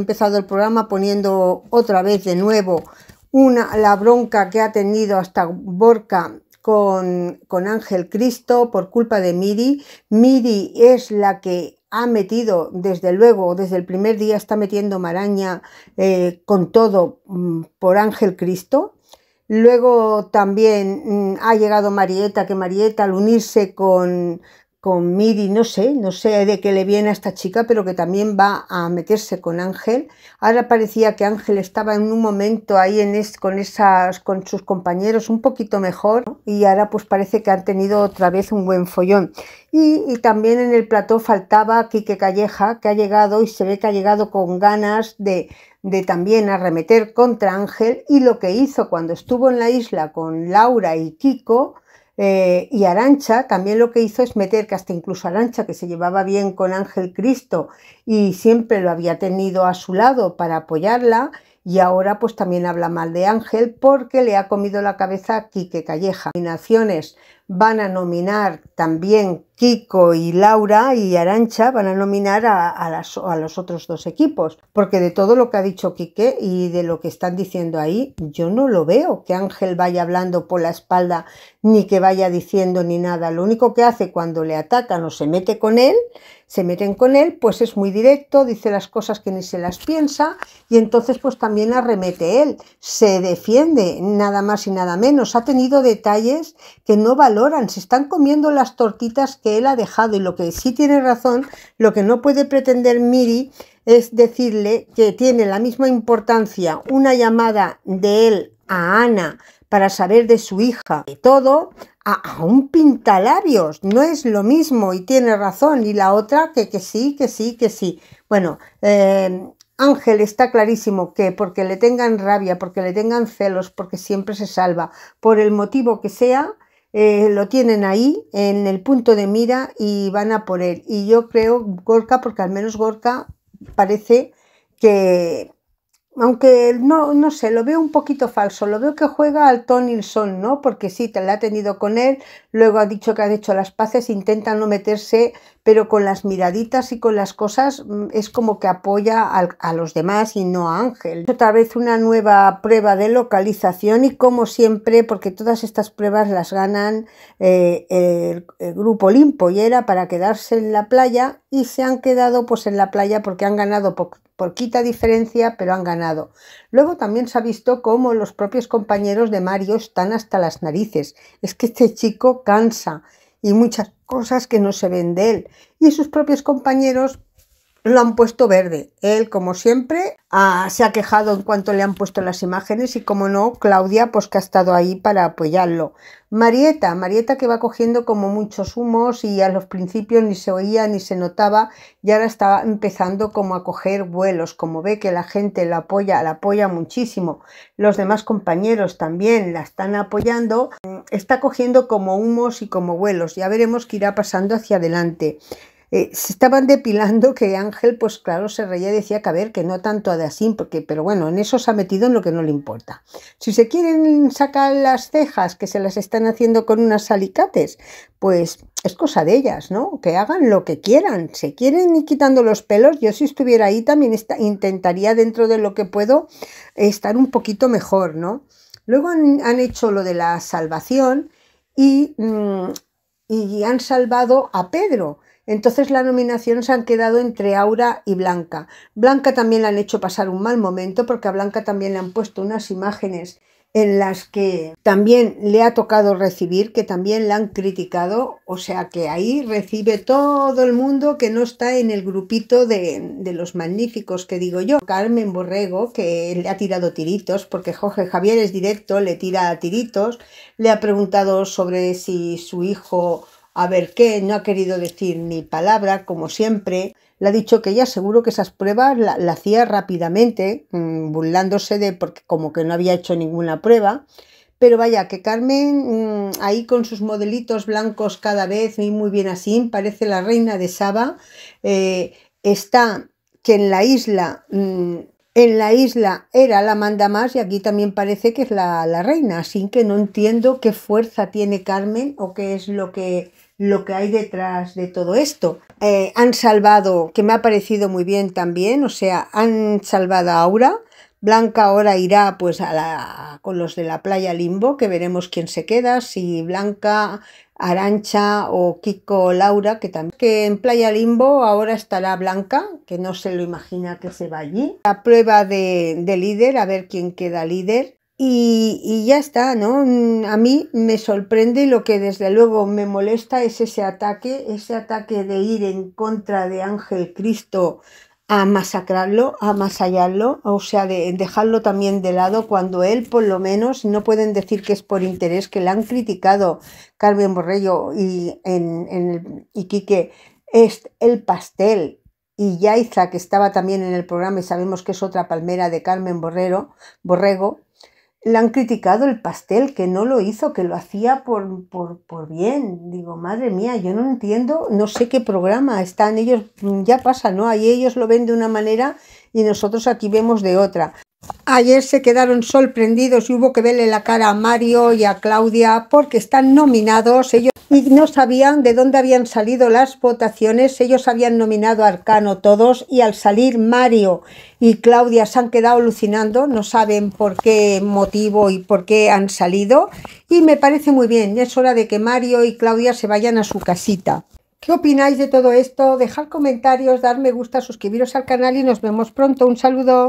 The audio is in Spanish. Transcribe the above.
empezado el programa poniendo otra vez de nuevo una, la bronca que ha tenido hasta Borca con, con Ángel Cristo por culpa de Miri. Miri es la que ha metido, desde luego, desde el primer día está metiendo maraña eh, con todo mm, por Ángel Cristo. Luego también mm, ha llegado Marieta, que Marieta al unirse con, con Miri, no sé, no sé de qué le viene a esta chica, pero que también va a meterse con Ángel. Ahora parecía que Ángel estaba en un momento ahí en con, esas, con sus compañeros un poquito mejor y ahora pues parece que han tenido otra vez un buen follón. Y, también en el plató faltaba Quique Calleja, que ha llegado y se ve que ha llegado con ganas de también arremeter contra Ángel y lo que hizo cuando estuvo en la isla con Laura y Kiko, eh, y Arancha también lo que hizo es meter que hasta incluso Arancha, que se llevaba bien con Ángel Cristo y siempre lo había tenido a su lado para apoyarla, y ahora pues también habla mal de Ángel porque le ha comido la cabeza a Quique Calleja van a nominar también Kiko y Laura y Arancha van a nominar a, los otros dos equipos, porque de todo lo que ha dicho Quique y de lo que están diciendo ahí, yo no lo veo que Ángel vaya hablando por la espalda ni que vaya diciendo ni nada. Lo único que hace cuando le atacan o se mete con él, se meten con él, pues es muy directo, dice las cosas que ni se las piensa y entonces pues también arremete él, se defiende, nada más y nada menos. Ha tenido detalles que no valora se están comiendo las tortitas que él ha dejado y lo que sí tiene razón, lo que no puede pretender Miri es decirle que tiene la misma importancia una llamada de él a Ana para saber de su hija y todo a, un pintalabios. No es lo mismo y tiene razón. Y la otra que, que sí, que sí, que sí. Bueno, eh, Ángel está clarísimo que porque le tengan rabia, porque le tengan celos, porque siempre se salva, por el motivo que sea, eh, lo tienen ahí en el punto de mira y van a por él. Y yo creo Gorka, porque al menos Gorka parece que aunque no, no sé, lo veo un poquito falso, lo veo que juega al Tonilson, ¿no? Porque sí, te la ha tenido con él, luego ha dicho que ha hecho las paces, intenta no meterse, pero con las miraditas y con las cosas mm, es como que apoya a los demás y no a Ángel. Otra vez una nueva prueba de localización y como siempre, porque todas estas pruebas las ganan eh, el, grupo Limpo y era para quedarse en la playa y se han quedado pues en la playa porque han ganado poco quita diferencia, pero han ganado. Luego también se ha visto cómo los propios compañeros de Mario están hasta las narices. Es que este chico cansa y muchas cosas que no se ven de él. Y sus propios compañeros lo han puesto verde. Él, como siempre, ah, se ha quejado en cuanto le han puesto las imágenes y, como no, Claudia, pues que ha estado ahí para apoyarlo. Marieta, Marieta que va cogiendo como muchos humos y a los principios ni se oía ni se notaba y ahora está empezando como a coger vuelos, como ve que la gente la apoya, la apoya muchísimo, los demás compañeros también la están apoyando, mm, está cogiendo como humos y como vuelos, ya veremos qué irá pasando hacia adelante. Eh, se estaban depilando que Ángel, pues claro, se reía y decía que a ver, que no tanto de así, porque, pero bueno, en eso se ha metido en lo que no le importa. Si se quieren sacar las cejas que se las están haciendo con unas alicates, pues es cosa de ellas, ¿no? Que hagan lo que quieran. Se quieren ir quitando los pelos. Yo si estuviera ahí también intentaría dentro de lo que puedo estar un poquito mejor, ¿no? Luego han, hecho lo de la salvación y, mm, y han salvado a Pedro entonces la nominación se han quedado entre Aura y Blanca. Blanca también le han hecho pasar un mal momento porque a Blanca también le han puesto unas imágenes en las que también le ha tocado recibir, que también la han criticado, o sea que ahí recibe todo el mundo que no está en el grupito de, de, los magníficos que digo yo. Carmen Borrego, que le ha tirado tiritos, porque Jorge Javier es directo, le tira tiritos, le ha preguntado sobre si su hijo a ver qué, no ha querido decir ni palabra, como siempre. Le ha dicho que ella seguro que esas pruebas la, hacía rápidamente, mm, burlándose de porque como que no había hecho ninguna prueba. Pero vaya, que Carmen mm, ahí con sus modelitos blancos cada vez y muy bien así, parece la reina de Saba, eh, está que en la isla mm, en la isla era la manda más y aquí también parece que es la, la, reina, así que no entiendo qué fuerza tiene Carmen o qué es lo que, lo que hay detrás de todo esto. Eh, han salvado, que me ha parecido muy bien también, o sea, han salvado a Aura, Blanca ahora irá pues la, con los de la playa Limbo, que veremos quién se queda, si Blanca, Arancha o Kiko Laura, que también que en playa Limbo ahora estará Blanca, que no se lo imagina que se va allí. La prueba de, líder, a ver quién queda líder. Y, y, ya está, ¿no? A mí me sorprende y lo que desde luego me molesta es ese ataque, ese ataque de ir en contra de Ángel Cristo a masacrarlo, a masallarlo, o sea, de dejarlo también de lado cuando él, por lo menos, no pueden decir que es por interés, que le han criticado Carmen Borrello y, en, Quique, es el pastel y Yaiza, que estaba también en el programa y sabemos que es otra palmera de Carmen Borrego, le han criticado el pastel, que no lo hizo, que lo hacía por, por, por, bien. Digo, madre mía, yo no entiendo, no sé qué programa están ellos, ya pasa, ¿no? Ahí ellos lo ven de una manera y nosotros aquí vemos de otra. Ayer se quedaron sorprendidos y hubo que verle la cara a Mario y a Claudia porque están nominados, ellos y no sabían de dónde habían salido las votaciones. Ellos habían nominado a Arcano todos y al salir Mario y Claudia se han quedado alucinando, no saben por qué motivo y por qué han salido. Y me parece muy bien, es hora de que Mario y Claudia se vayan a su casita. ¿Qué opináis de todo esto? Dejar comentarios, dar me gusta, suscribiros al canal y nos vemos pronto. Un saludo.